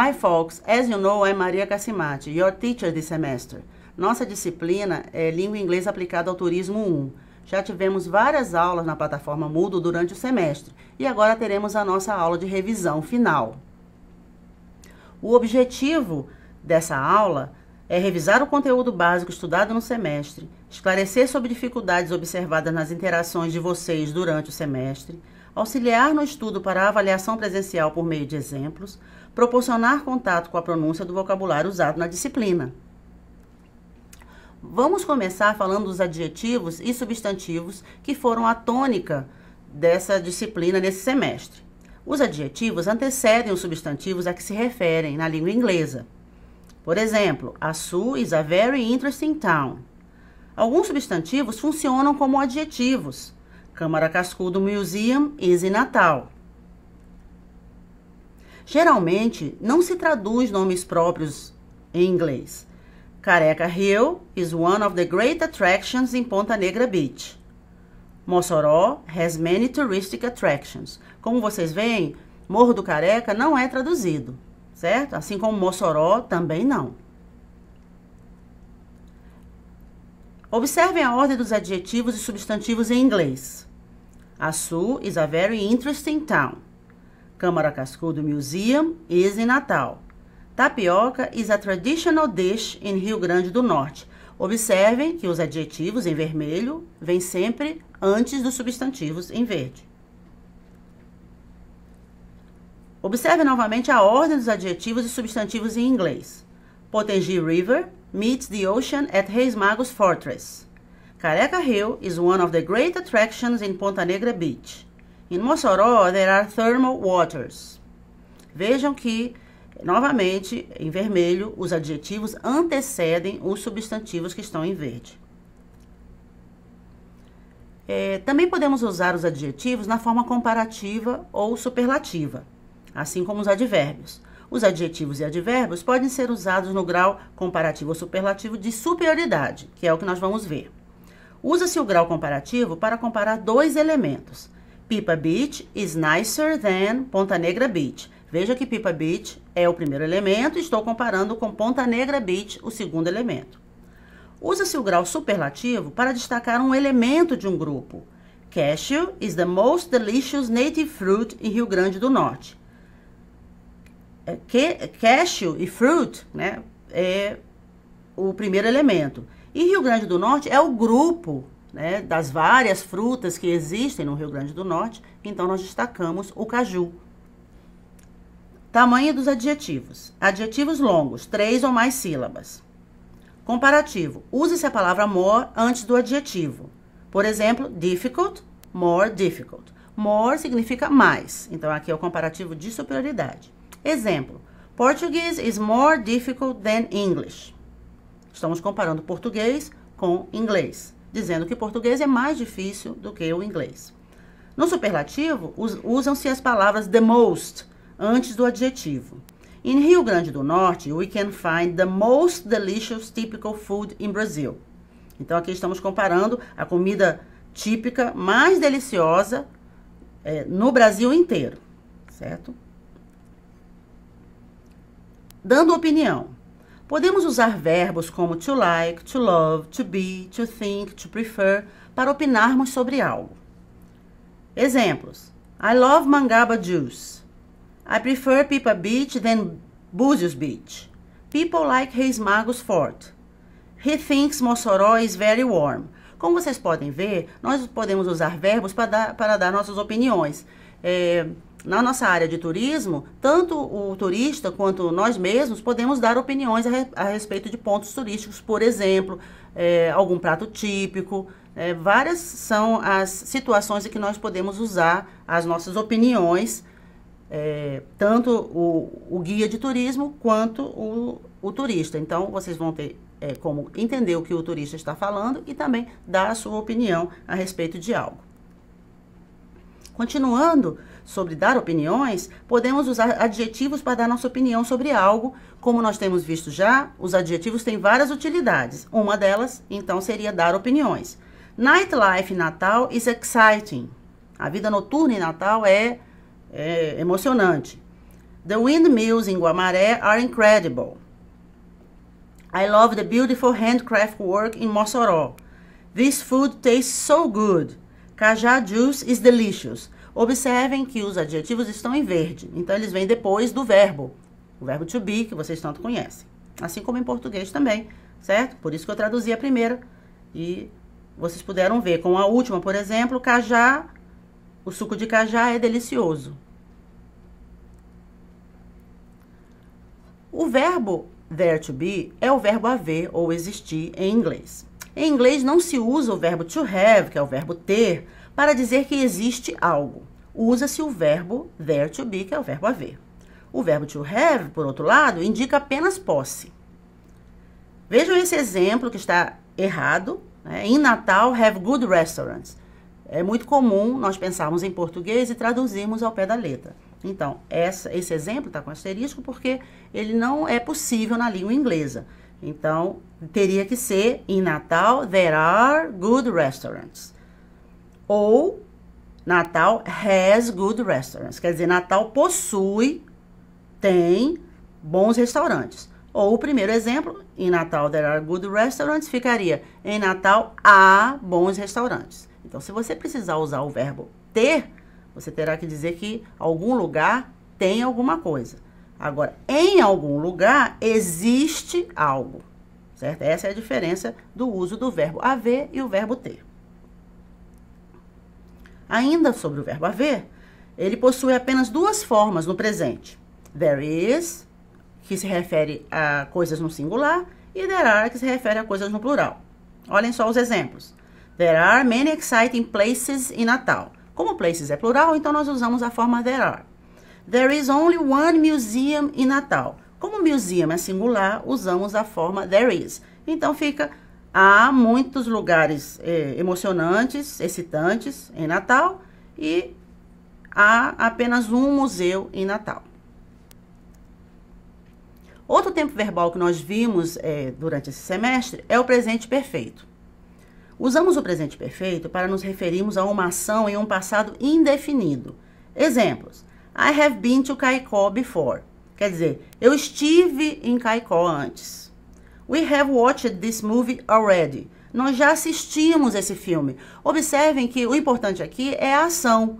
Hi folks, as you know, I'm Maria Cassimati, your teacher this semester. Nossa disciplina é Língua Inglesa Aplicada ao Turismo 1. Já tivemos várias aulas na plataforma Moodle durante o semestre e agora teremos a nossa aula de revisão final. O objetivo dessa aula é revisar o conteúdo básico estudado no semestre, esclarecer sobre dificuldades observadas nas interações de vocês durante o semestre, auxiliar no estudo para a avaliação presencial por meio de exemplos, proporcionar contato com a pronúncia do vocabulário usado na disciplina. Vamos começar falando dos adjetivos e substantivos que foram a tônica dessa disciplina nesse semestre. Os adjetivos antecedem os substantivos a que se referem na língua inglesa. Por exemplo, a Sue is a very interesting town. Alguns substantivos funcionam como adjetivos. Câmara Cascudo Museum is in Natal. Geralmente, não se traduz nomes próprios em inglês. Careca Hill is one of the great attractions in Ponta Negra Beach. Mossoró has many touristic attractions. Como vocês veem, Morro do Careca não é traduzido, certo? Assim como Mossoró também não. Observem a ordem dos adjetivos e substantivos em inglês. Açu is a very interesting town. Câmara Cascudo Museum is in Natal. Tapioca is a traditional dish in Rio Grande do Norte. Observem que os adjetivos em vermelho vêm sempre antes dos substantivos em verde. Observe novamente a ordem dos adjetivos e substantivos em inglês. Potengi River meets the ocean at Reis Magos Fortress. Careca Hill is one of the great attractions in Ponta Negra Beach. Em Mossoró, there are thermal waters. Vejam que, novamente, em vermelho, os adjetivos antecedem os substantivos que estão em verde. É, também podemos usar os adjetivos na forma comparativa ou superlativa, assim como os advérbios. Os adjetivos e advérbios podem ser usados no grau comparativo ou superlativo de superioridade, que é o que nós vamos ver. Usa-se o grau comparativo para comparar dois elementos. Pipa Beach is nicer than Ponta Negra Beach. Veja que Pipa Beach é o primeiro elemento, estou comparando com Ponta Negra Beach, o segundo elemento. Usa-se o grau superlativo para destacar um elemento de um grupo. Cashew is the most delicious native fruit in Rio Grande do Norte. É, cashew e fruit né, é o primeiro elemento. E Rio Grande do Norte é o grupo né, das várias frutas que existem no Rio Grande do Norte, então nós destacamos o caju. Tamanho dos adjetivos: adjetivos longos, três ou mais sílabas. Comparativo: use-se a palavra more antes do adjetivo. Por exemplo, difficult, more difficult. More significa mais, então aqui é o comparativo de superioridade. Exemplo: Portuguese is more difficult than English. Estamos comparando português com inglês dizendo que o português é mais difícil do que o inglês. No superlativo, usam-se as palavras the most antes do adjetivo. Em Rio Grande do Norte, we can find the most delicious typical food in Brazil. Então aqui estamos comparando a comida típica mais deliciosa é, no Brasil inteiro, certo? Dando opinião, Podemos usar verbos como to like, to love, to be, to think, to prefer para opinarmos sobre algo. Exemplos: I love Mangaba juice. I prefer Pipa Beach than Búzios Beach. People like his Magos Fort. He thinks Mossoró is very warm. Como vocês podem ver, nós podemos usar verbos para dar, para dar nossas opiniões. É, na nossa área de turismo, tanto o turista quanto nós mesmos podemos dar opiniões a, re, a respeito de pontos turísticos, por exemplo, é, algum prato típico. É, várias são as situações em que nós podemos usar as nossas opiniões, é, tanto o, o, guia de turismo quanto o, o turista. Então, vocês vão ter como entender o que o turista está falando e também dar a sua opinião a respeito de algo. Continuando, sobre dar opiniões, podemos usar adjetivos para dar nossa opinião sobre algo. Como nós temos visto já, os adjetivos têm várias utilidades. Uma delas, então, seria dar opiniões. Nightlife Natal is exciting. A vida noturna em Natal é, é emocionante. The windmills em Guamaré are incredible. I love the beautiful handcraft work in Mossoró. This food tastes so good. Cajá juice is delicious. Observem que os adjetivos estão em verde, então eles vêm depois do verbo, o verbo to be, que vocês tanto conhecem. Assim como em português também, certo? Por isso que eu traduzi a primeira e vocês puderam ver. Com a última, por exemplo, cajá, o suco de cajá é delicioso. O verbo there to be é o verbo haver ou existir em inglês. Em inglês não se usa o verbo to have, que é o verbo ter, para dizer que existe algo usa-se o verbo there to be, que é o verbo haver. O verbo to have, por outro lado, indica apenas posse. Vejam esse exemplo que está errado. Né? Em Natal, have good restaurants. É muito comum nós pensarmos em português e traduzirmos ao pé da letra. Então, essa, esse exemplo está com asterisco porque ele não é possível na língua inglesa. Então, teria que ser em Natal, there are good restaurants. Ou Natal has good restaurants. Quer dizer, Natal possui, tem bons restaurantes. Ou o primeiro exemplo, em Natal there are good restaurants, ficaria em Natal há bons restaurantes. Então, se você precisar usar o verbo ter, você terá que dizer que algum lugar tem alguma coisa. Agora, em algum lugar existe algo, certo? Essa é a diferença do uso do verbo haver e o verbo ter. Ainda sobre o verbo haver, ele possui apenas duas formas no presente. There is, que se refere a coisas no singular, e there are, que se refere a coisas no plural. Olhem só os exemplos. There are many exciting places in Natal. Como places é plural, então nós usamos a forma there are. There is only one museum in Natal. Como museum é singular, usamos a forma there is. Então fica Há muitos lugares é, emocionantes, excitantes em Natal e há apenas um museu em Natal. Outro tempo verbal que nós vimos é, durante esse semestre é o presente perfeito. Usamos o presente perfeito para nos referirmos a uma ação em um passado indefinido. Exemplos: I have been to Caicó before. Quer dizer, eu estive em Caicó antes. We have watched this movie already. Nós já assistimos esse filme. Observem que o importante aqui é a ação.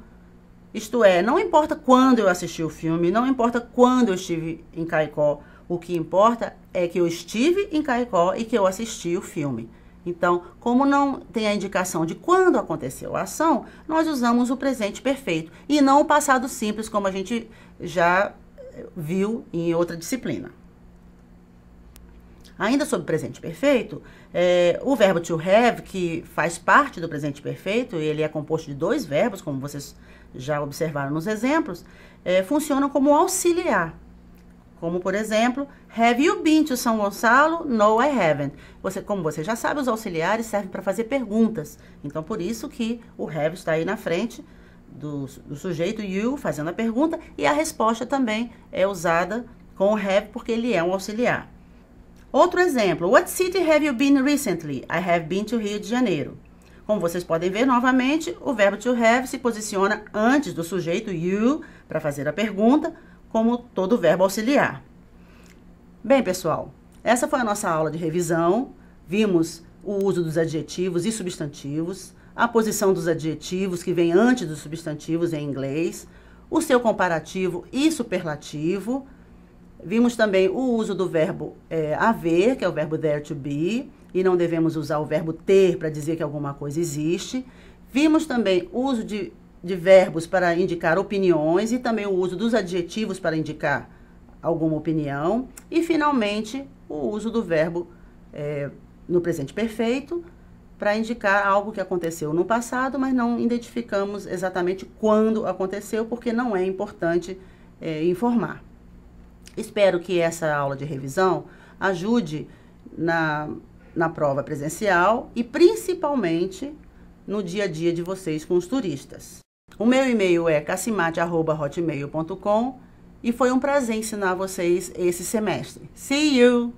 Isto é, não importa quando eu assisti o filme, não importa quando eu estive em Caicó. O que importa é que eu estive em Caicó e que eu assisti o filme. Então, como não tem a indicação de quando aconteceu a ação, nós usamos o presente perfeito e não o passado simples, como a gente já viu em outra disciplina. Ainda sobre presente perfeito, é, o verbo to have, que faz parte do presente perfeito, ele é composto de dois verbos, como vocês já observaram nos exemplos, é, funcionam como auxiliar. Como, por exemplo, have you been to São Gonçalo? No, I haven't. Você, como você já sabe, os auxiliares servem para fazer perguntas. Então, por isso que o have está aí na frente do, do sujeito you fazendo a pergunta e a resposta também é usada com o have porque ele é um auxiliar. Outro exemplo. What city have you been recently? I have been to Rio de Janeiro. Como vocês podem ver novamente, o verbo to have se posiciona antes do sujeito you para fazer a pergunta, como todo verbo auxiliar. Bem, pessoal, essa foi a nossa aula de revisão. Vimos o uso dos adjetivos e substantivos, a posição dos adjetivos que vem antes dos substantivos em inglês, o seu comparativo e superlativo, Vimos também o uso do verbo é, haver, que é o verbo there to be, e não devemos usar o verbo ter para dizer que alguma coisa existe. Vimos também o uso de, de verbos para indicar opiniões e também o uso dos adjetivos para indicar alguma opinião. E, finalmente, o uso do verbo é, no presente perfeito para indicar algo que aconteceu no passado, mas não identificamos exatamente quando aconteceu, porque não é importante é, informar. Espero que essa aula de revisão ajude na, na prova presencial e principalmente no dia a dia de vocês com os turistas. O meu e-mail é cacimate.hotmail.com e foi um prazer ensinar vocês esse semestre. See you!